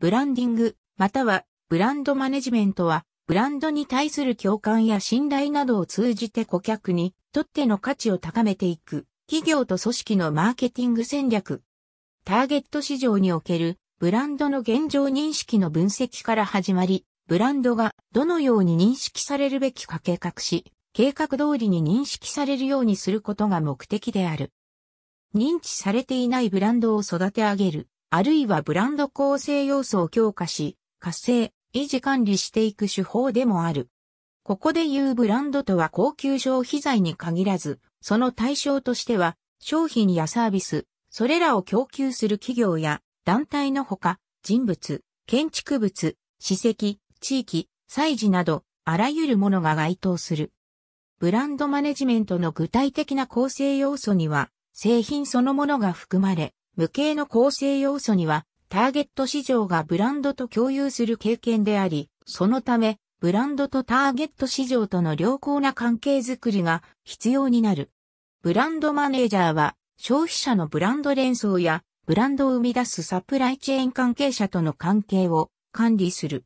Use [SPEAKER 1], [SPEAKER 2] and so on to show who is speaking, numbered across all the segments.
[SPEAKER 1] ブランディング、またはブランドマネジメントは、ブランドに対する共感や信頼などを通じて顧客にとっての価値を高めていく、企業と組織のマーケティング戦略。ターゲット市場におけるブランドの現状認識の分析から始まり、ブランドがどのように認識されるべきか計画し、計画通りに認識されるようにすることが目的である。認知されていないブランドを育て上げる。あるいはブランド構成要素を強化し、活性、維持管理していく手法でもある。ここで言うブランドとは高級消費財に限らず、その対象としては、商品やサービス、それらを供給する企業や団体のほか、人物、建築物、史跡、地域、祭事など、あらゆるものが該当する。ブランドマネジメントの具体的な構成要素には、製品そのものが含まれ、無形の構成要素には、ターゲット市場がブランドと共有する経験であり、そのため、ブランドとターゲット市場との良好な関係づくりが必要になる。ブランドマネージャーは、消費者のブランド連想や、ブランドを生み出すサプライチェーン関係者との関係を管理する。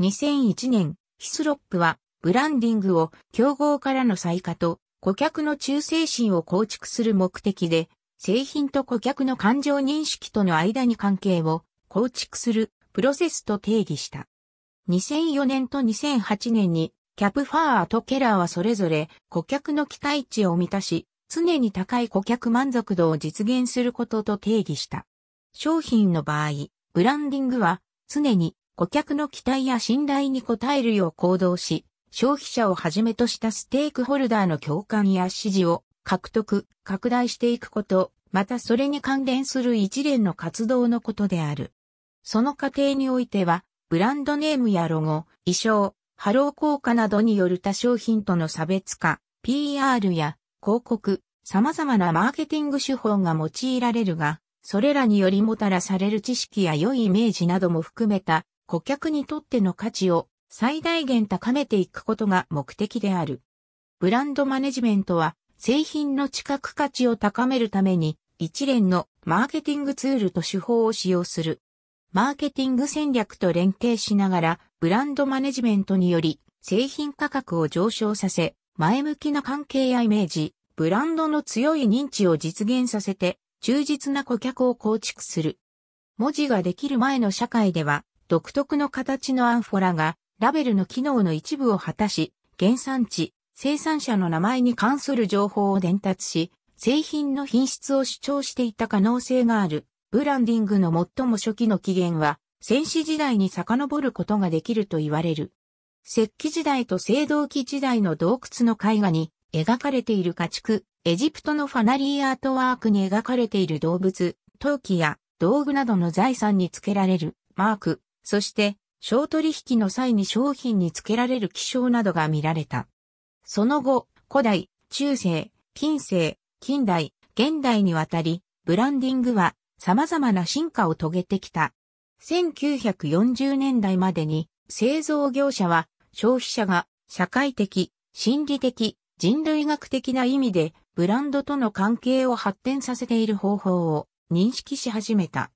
[SPEAKER 1] 2001年、ヒスロップは、ブランディングを競合からの再化と顧客の忠誠心を構築する目的で製品と顧客の感情認識との間に関係を構築するプロセスと定義した。2004年と2008年にキャプファーとケラーはそれぞれ顧客の期待値を満たし、常に高い顧客満足度を実現することと定義した。商品の場合、ブランディングは常に顧客の期待や信頼に応えるよう行動し、消費者をはじめとしたステークホルダーの共感や支持を獲得、拡大していくこと、またそれに関連する一連の活動のことである。その過程においては、ブランドネームやロゴ、衣装、ハロー効果などによる他商品との差別化、PR や広告、様々なマーケティング手法が用いられるが、それらによりもたらされる知識や良いイメージなども含めた顧客にとっての価値を最大限高めていくことが目的である。ブランドマネジメントは製品の知覚価値を高めるために一連のマーケティングツールと手法を使用する。マーケティング戦略と連携しながらブランドマネジメントにより製品価格を上昇させ、前向きな関係やイメージ、ブランドの強い認知を実現させて、忠実な顧客を構築する。文字ができる前の社会では、独特の形のアンフォラが、ラベルの機能の一部を果たし、原産地、生産者の名前に関する情報を伝達し、製品の品質を主張していた可能性がある。ブランディングの最も初期の起源は、戦死時代に遡ることができると言われる。石器時代と青銅器時代の洞窟の絵画に描かれている家畜、エジプトのファナリーアートワークに描かれている動物、陶器や道具などの財産につけられるマーク、そして、商取引の際に商品につけられる気象などが見られた。その後、古代、中世、近世、近代、現代にわたり、ブランディングは様々な進化を遂げてきた。1940年代までに製造業者は消費者が社会的、心理的、人類学的な意味でブランドとの関係を発展させている方法を認識し始めた。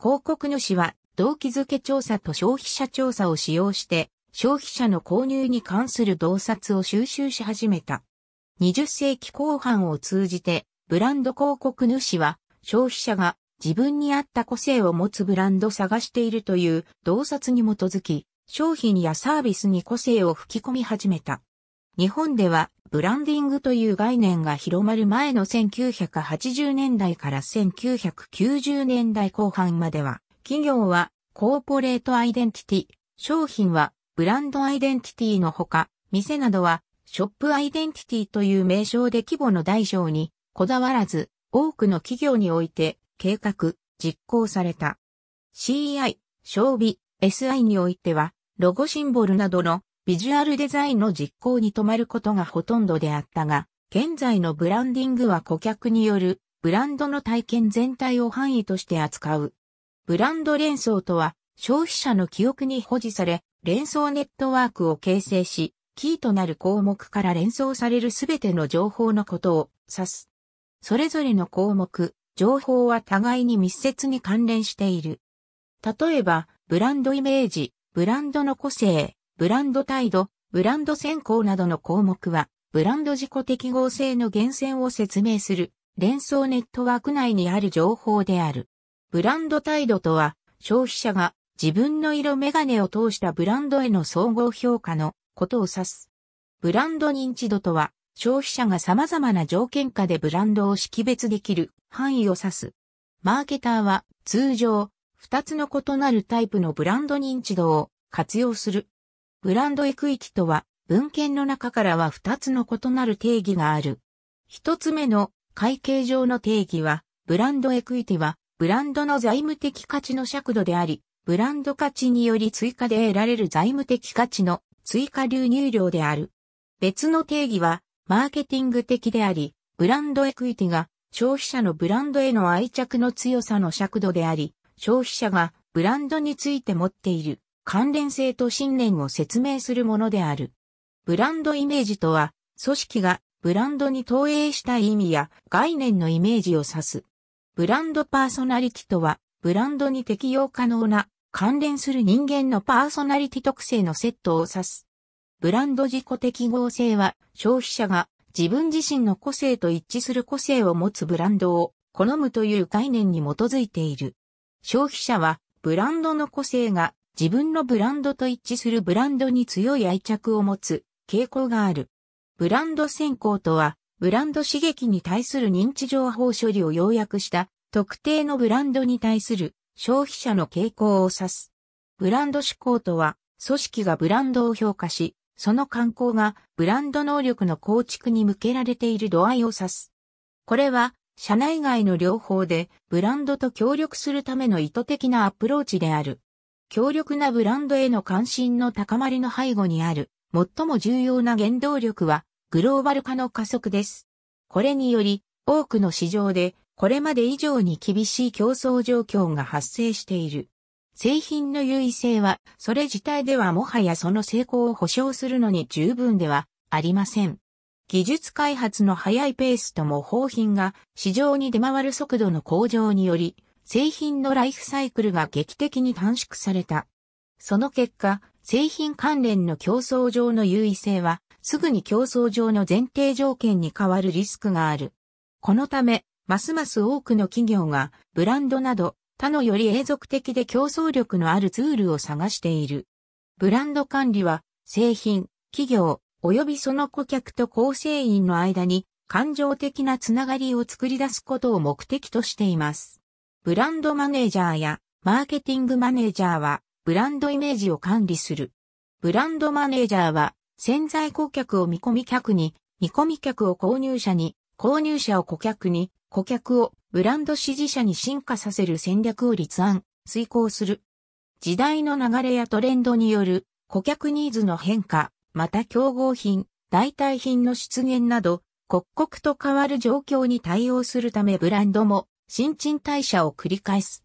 [SPEAKER 1] 広告主は動機づけ調査と消費者調査を使用して消費者の購入に関する洞察を収集し始めた。20世紀後半を通じて、ブランド広告主は、消費者が自分に合った個性を持つブランドを探しているという洞察に基づき、商品やサービスに個性を吹き込み始めた。日本ではブランディングという概念が広まる前の1980年代から1990年代後半までは、企業はコーポレートアイデンティティ、商品はブランドアイデンティティのほか、店などは、ショップアイデンティティという名称で規模の大小にこだわらず、多くの企業において計画、実行された。CI、商備、SI においては、ロゴシンボルなどのビジュアルデザインの実行に止まることがほとんどであったが、現在のブランディングは顧客によるブランドの体験全体を範囲として扱う。ブランド連想とは消費者の記憶に保持され、連想ネットワークを形成し、キーとなる項目から連想されるすべての情報のことを指す。それぞれの項目、情報は互いに密接に関連している。例えば、ブランドイメージ、ブランドの個性、ブランド態度、ブランド選考などの項目は、ブランド自己適合性の源泉を説明する、連想ネットワーク内にある情報である。ブランド態度とは、消費者が自分の色眼鏡を通したブランドへの総合評価のことを指す。ブランド認知度とは、消費者が様々な条件下でブランドを識別できる範囲を指す。マーケターは通常、2つの異なるタイプのブランド認知度を活用する。ブランドエクイティとは、文献の中からは2つの異なる定義がある。1つ目の会計上の定義は、ブランドエクイティは、ブランドの財務的価値の尺度であり、ブランド価値により追加で得られる財務的価値の追加流入量である。別の定義は、マーケティング的であり、ブランドエクイティが消費者のブランドへの愛着の強さの尺度であり、消費者がブランドについて持っている関連性と信念を説明するものである。ブランドイメージとは、組織がブランドに投影した意味や概念のイメージを指す。ブランドパーソナリティとは、ブランドに適用可能な関連する人間のパーソナリティ特性のセットを指す。ブランド自己適合性は消費者が自分自身の個性と一致する個性を持つブランドを好むという概念に基づいている。消費者はブランドの個性が自分のブランドと一致するブランドに強い愛着を持つ傾向がある。ブランド選考とはブランド刺激に対する認知情報処理を要約した特定のブランドに対する消費者の傾向を指す。ブランド志向とは、組織がブランドを評価し、その慣行がブランド能力の構築に向けられている度合いを指す。これは、社内外の両方でブランドと協力するための意図的なアプローチである。強力なブランドへの関心の高まりの背後にある、最も重要な原動力は、グローバル化の加速です。これにより、多くの市場でこれまで以上に厳しい競争状況が発生している。製品の優位性は、それ自体ではもはやその成功を保証するのに十分ではありません。技術開発の速いペースと模倣品が市場に出回る速度の向上により、製品のライフサイクルが劇的に短縮された。その結果、製品関連の競争上の優位性は、すぐに競争上の前提条件に変わるリスクがある。このため、ますます多くの企業がブランドなど他のより永続的で競争力のあるツールを探している。ブランド管理は製品、企業、及びその顧客と構成員の間に感情的なつながりを作り出すことを目的としています。ブランドマネージャーやマーケティングマネージャーはブランドイメージを管理する。ブランドマネージャーは潜在顧客を見込み客に、見込み客を購入者に、購入者を顧客に、顧客をブランド支持者に進化させる戦略を立案、遂行する。時代の流れやトレンドによる顧客ニーズの変化、また競合品、代替品の出現など、刻々と変わる状況に対応するためブランドも新陳代謝を繰り返す。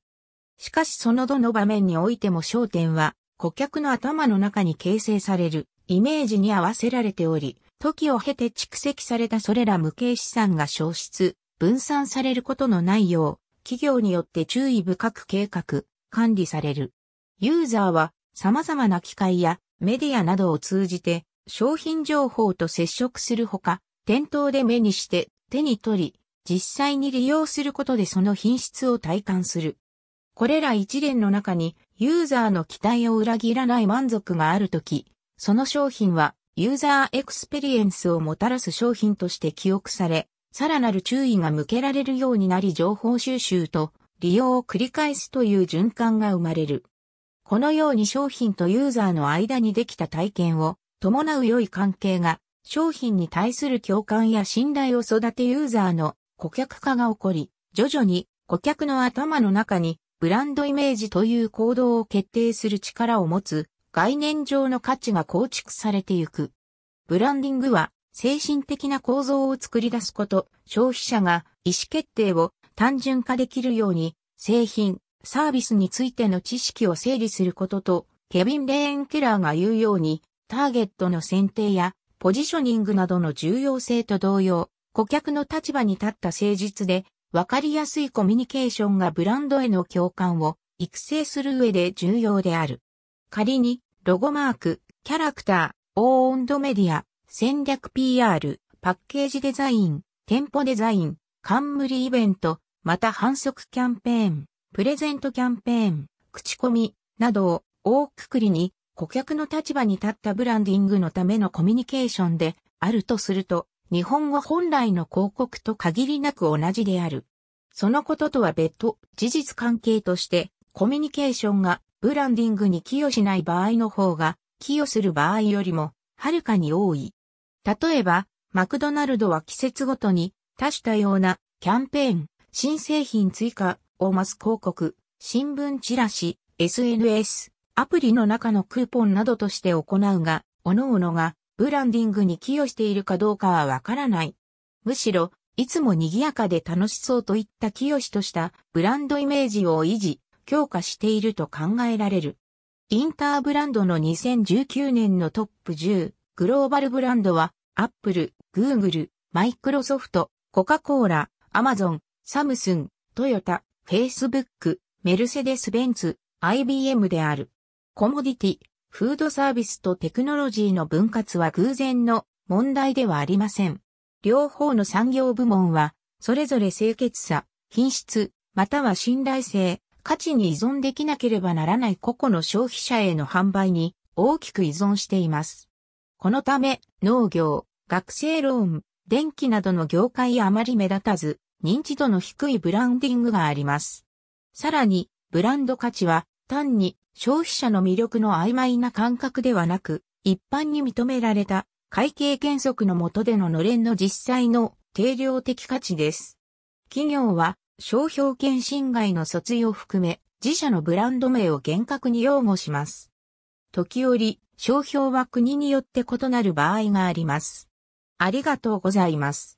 [SPEAKER 1] しかしそのどの場面においても焦点は顧客の頭の中に形成されるイメージに合わせられており、時を経て蓄積されたそれら無形資産が消失、分散されることのないよう、企業によって注意深く計画、管理される。ユーザーは様々な機械やメディアなどを通じて商品情報と接触するほか、店頭で目にして手に取り、実際に利用することでその品質を体感する。これら一連の中にユーザーの期待を裏切らない満足があるとき、その商品はユーザーエクスペリエンスをもたらす商品として記憶され、さらなる注意が向けられるようになり情報収集と利用を繰り返すという循環が生まれる。このように商品とユーザーの間にできた体験を伴う良い関係が商品に対する共感や信頼を育てユーザーの顧客化が起こり、徐々に顧客の頭の中にブランドイメージという行動を決定する力を持つ概念上の価値が構築されていく。ブランディングは精神的な構造を作り出すこと、消費者が意思決定を単純化できるように、製品、サービスについての知識を整理することと、ケビン・レーン・ケラーが言うように、ターゲットの選定やポジショニングなどの重要性と同様、顧客の立場に立った誠実で、わかりやすいコミュニケーションがブランドへの共感を育成する上で重要である。仮に、ロゴマーク、キャラクター、オーンドメディア、戦略 PR、パッケージデザイン、店舗デザイン、冠イベント、また反則キャンペーン、プレゼントキャンペーン、口コミ、などを大くくりに顧客の立場に立ったブランディングのためのコミュニケーションであるとすると、日本語本来の広告と限りなく同じである。そのこととは別途、事実関係として、コミュニケーションがブランディングに寄与しない場合の方が、寄与する場合よりも、はるかに多い。例えば、マクドナルドは季節ごとに多種多様なキャンペーン、新製品追加オーマス広告、新聞チラシ、SNS、アプリの中のクーポンなどとして行うが、各々がブランディングに寄与しているかどうかはわからない。むしろ、いつも賑やかで楽しそうといった清しとしたブランドイメージを維持、強化していると考えられる。インターブランドの2019年のトップ10グローバルブランドは、アップル、グーグル、マイクロソフト、コカ・コーラ、アマゾン、サムスン、トヨタ、フェイスブック、メルセデス・ベンツ、IBM である。コモディティ、フードサービスとテクノロジーの分割は偶然の問題ではありません。両方の産業部門は、それぞれ清潔さ、品質、または信頼性、価値に依存できなければならない個々の消費者への販売に大きく依存しています。このため、農業、学生ローン、電気などの業界あまり目立たず、認知度の低いブランディングがあります。さらに、ブランド価値は、単に消費者の魅力の曖昧な感覚ではなく、一般に認められた会計原則の下でののれんの実際の定量的価値です。企業は商標権侵害の訴追を含め自社のブランド名を厳格に擁護します。時折、商標は国によって異なる場合があります。ありがとうございます。